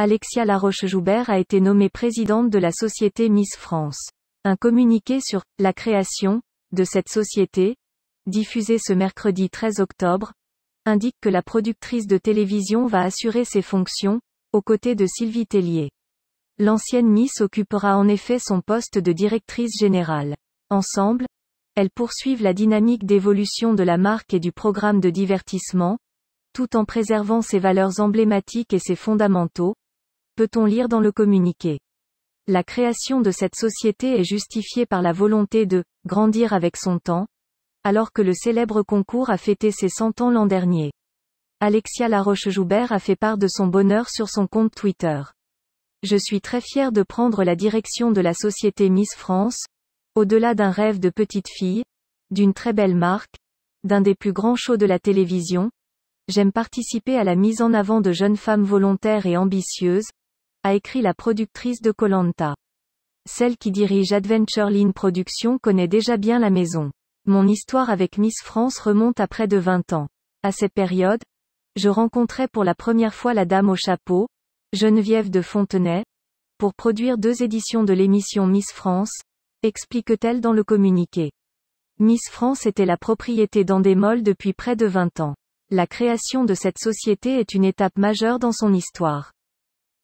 Alexia Laroche-Joubert a été nommée présidente de la société Miss France. Un communiqué sur la création de cette société, diffusé ce mercredi 13 octobre, indique que la productrice de télévision va assurer ses fonctions, aux côtés de Sylvie Tellier. L'ancienne Miss occupera en effet son poste de directrice générale. Ensemble, elles poursuivent la dynamique d'évolution de la marque et du programme de divertissement, tout en préservant ses valeurs emblématiques et ses fondamentaux, peut-on lire dans le communiqué. La création de cette société est justifiée par la volonté de grandir avec son temps, alors que le célèbre concours a fêté ses 100 ans l'an dernier. Alexia Laroche-Joubert a fait part de son bonheur sur son compte Twitter. Je suis très fière de prendre la direction de la société Miss France, au-delà d'un rêve de petite fille, d'une très belle marque, d'un des plus grands shows de la télévision, j'aime participer à la mise en avant de jeunes femmes volontaires et ambitieuses, a écrit la productrice de Colanta. Celle qui dirige Adventureline Productions connaît déjà bien la maison. Mon histoire avec Miss France remonte à près de 20 ans. À cette période, je rencontrais pour la première fois la dame au chapeau, Geneviève de Fontenay, pour produire deux éditions de l'émission Miss France, explique-t-elle dans le communiqué. Miss France était la propriété d'Andémol depuis près de 20 ans. La création de cette société est une étape majeure dans son histoire.